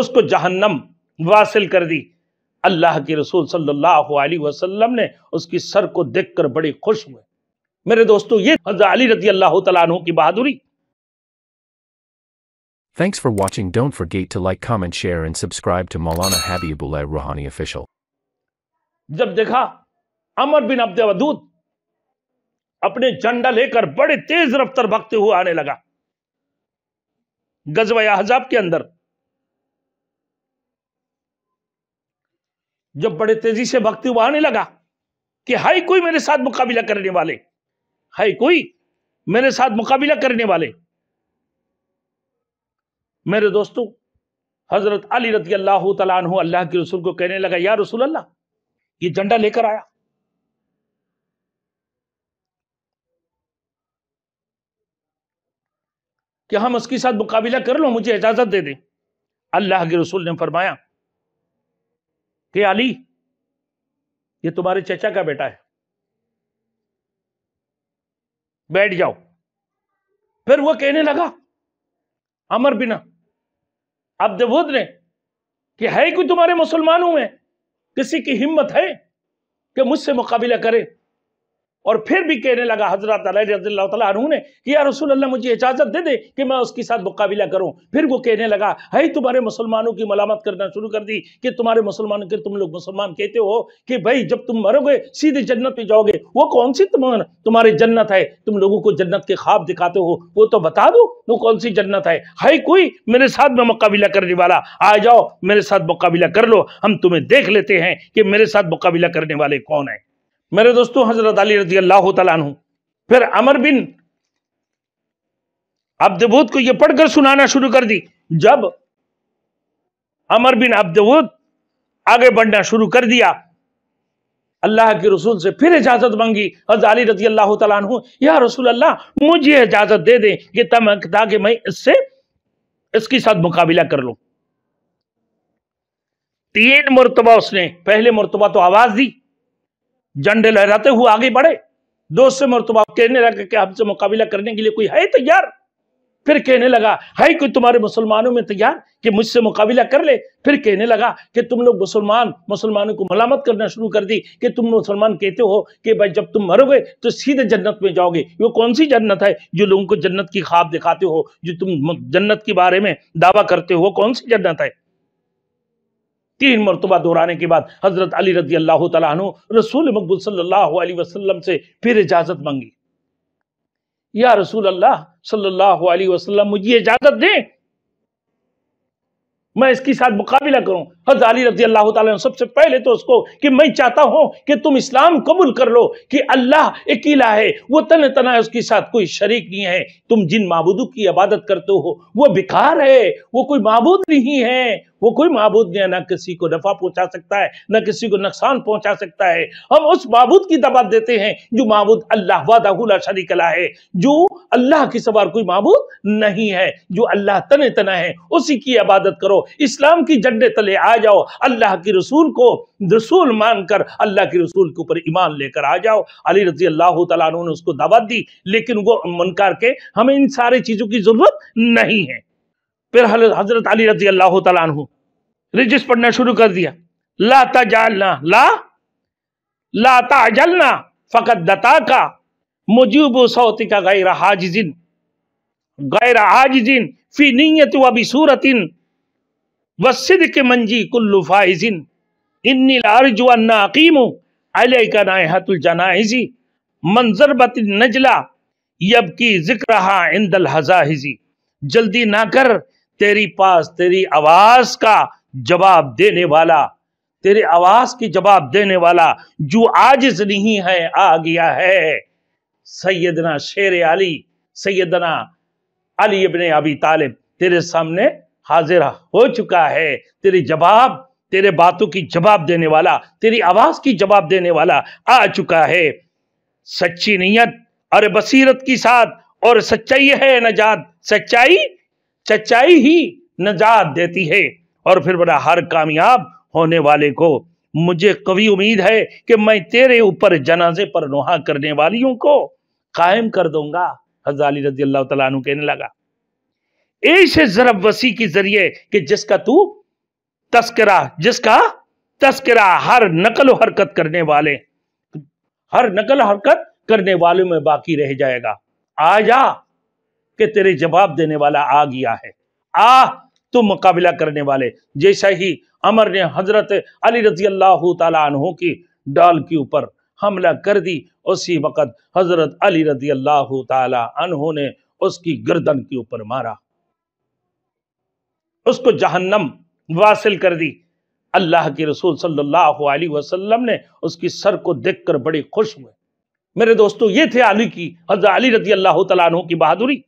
उसको जहन्नम वासिल कर दी अल्लाह के रसूल सल्लल्लाहु अलैहि वसल्लम ने उसकी सर को देखकर बड़े खुश हुए मेरे दोस्तों ये अली रजी अल्लाह तु की बहादुरी Thanks for watching. Don't forget to like, comment, share, and subscribe to Maulana Habibullah Rohani Official. जब देखा अमर बिन अब्द वदूद अपने झंडा लेकर बड़े तेज रफ्तार भगते हुए आने लगा गजवा हजाब के अंदर जब बड़े तेजी से भक्ति उभारने लगा कि हाई कोई मेरे साथ मुकाबला करने वाले हाई कोई मेरे साथ मुकाबला करने वाले मेरे दोस्तों हजरत अली रत अल्लाह तु अल्लाह के रसूल को कहने लगा या रसूल अल्लाह ये झंडा लेकर आया कि हम उसके साथ मुकाबला कर लो मुझे इजाजत दे दें अल्लाह के रसूल ने फरमाया कि अली ये तुम्हारे चचा का बेटा है बैठ जाओ फिर वो कहने लगा अमर बिना अब दबूद ने कि है कोई तुम्हारे मुसलमान हुए किसी की हिम्मत है कि मुझसे मुकाबला करे और फिर भी कहने लगा हजरत ने कि यार रसूल अल्लाह मुझे इजाज़त दे दे कि मैं उसके साथ मुकाबला करूँ फिर वो कहने लगा है तुम्हारे मुसलमानों की मलामत करना शुरू कर दी कि तुम्हारे मुसलमान के तुम लोग मुसलमान कहते हो कि भाई जब तुम मरोगे सीधे जन्नत में जाओगे वो कौन सी तुम्हारी जन्नत है तुम लोगों को जन्नत के ख्वाब दिखाते हो वो तो बता दो वो कौन सी जन्नत है है कोई मेरे साथ में मुकाबला करने वाला आ जाओ मेरे साथ मुकाबला कर लो हम तुम्हें देख लेते हैं कि मेरे साथ मुकाबला करने वाले कौन है मेरे दोस्तों हजरत अली रजी अल्लाह तु फिर अमर बिन अब्दबूत को यह पढ़कर सुनाना शुरू कर दी जब अमर बिन अब्दबूत आगे बढ़ना शुरू कर दिया अल्लाह के रसूल से फिर इजाजत मांगी अली रजी अल्लाह तु या रसूल अल्लाह मुझे इजाजत दे दें कि तम ताकि मैं इससे इसके साथ मुकाबला कर लू तीन मरतबा उसने पहले मरतबा तो आवाज दी झंडे लहराते हुए आगे बढ़े दोस्त से मरतबा कहने लगा कि हमसे मुकाबला करने के लिए कोई है तैयार फिर कहने लगा है कोई तुम्हारे मुसलमानों में तैयार कि मुझसे मुकाबला कर ले फिर कहने लगा कि तुम लोग मुसलमान मुसलमानों को मलामत करना शुरू कर दी कि तुम मुसलमान कहते हो कि भाई जब तुम मरोगे तो सीधे जन्नत में जाओगे वो कौन सी जन्नत है जो लोगों को जन्नत की ख्वाब दिखाते हो जो तुम जन्नत के बारे में दावा करते हो कौन सी जन्नत है तीन मरतबा दोहराने के बाद हज़रत अली रदी अल्लाह तु रसूल मकबूल सल्लल्लाहु से फिर इजाज़त मांगी या रसूल अल्लाह सल्लल्लाहु वसलम मुझे इजाज़त दे मैं इसके साथ मुकाबला करूं हजरत अली रजी अल्लाह सबसे पहले तो उसको कि मैं चाहता हूं कि तुम इस्लाम कबूल कर लो कि अल्लाह अकेला है वो तन तना है उसके साथ कोई शरीक नहीं है तुम जिन महबूदों की इबादत करते हो वो बेकार है वो कोई महबूद नहीं है वो कोई नहीं है ना किसी को नफा पहुंचा सकता है ना किसी को नुकसान पहुंचा सकता है हम उस महबूद की दबा देते हैं जो महबूद अल्लाह वादा शरीक अला है जो अल्लाह के सवार कोई महबूद नहीं है जो अल्लाह तने तना है उसी की इबादत करो इस्लाम की जड्डे तले आ जाओ अल्लाह के रसूल को रसूल मानकर अल्लाह के रसूल के ऊपर ईमान लेकर आ जाओ अली रजी अल्लाह तला ने उसको दबा दी लेकिन वो मनकार के हमें इन सारी चीज़ों की ज़रूरत नहीं है फिर हजरत अली रजी अल्लाह तु रिजिस पढ़ना शुरू कर दिया ला तजालना ला ला ताजलना फ़कत दता का मुजूब सौती का गैर हाजिन गैर हाजिन फी नीयत व भी वबी व सिद के मंजी कुल्लु फाइजिन इन्नी लारजुअन्ना अकीम अले का मंजर बत नजला यब की जिक्र इंदल हजाहिजी जल्दी ना कर तेरी पास तेरी आवाज का जवाब देने वाला तेरे आवाज की जवाब देने वाला जो आज नहीं है आ गया है सैदना शेर अली सैदना अली इबन अबी तालिब तेरे सामने हाजिर हो चुका है तेरे जवाब तेरे बातों की जवाब देने वाला तेरी आवाज की जवाब देने वाला आ चुका है सच्ची नीयत और बसीरत की साथ और सच्चाई है नजात सच्चाई सच्चाई ही नजात देती है और फिर बड़ा हर कामयाब होने वाले को मुझे कभी उम्मीद है कि मैं तेरे ऊपर जनाजे पर नुहा करने वालियों को कायम कर दूंगा हजाली रजी अल्लाह तु कहने लगा ऐसे जरब वसी के जरिए कि जिसका तू तस्करा जिसका तस्करा हर नकल हरकत करने वाले हर नकल हरकत करने वालों में बाकी रह जाएगा आ जा कि तेरे जवाब देने वाला आ गया है आ तुम मुकाबला करने वाले जैसा ही अमर ने हजरत अली रजी अल्लाह तु की डाल के ऊपर हमला कर दी उसी वक़्त हजरत अली रजी अल्लाह तु ने उसकी गर्दन के ऊपर मारा उसको जहन्नम वासिल कर दी अल्लाह के रसूल सल्लल्लाहु अलैहि वसल्लम ने उसकी सर को देखकर बड़े खुश हुए मेरे दोस्तों ये थे अली की हजरत अली रजी अल्लाह तु की बहादुरी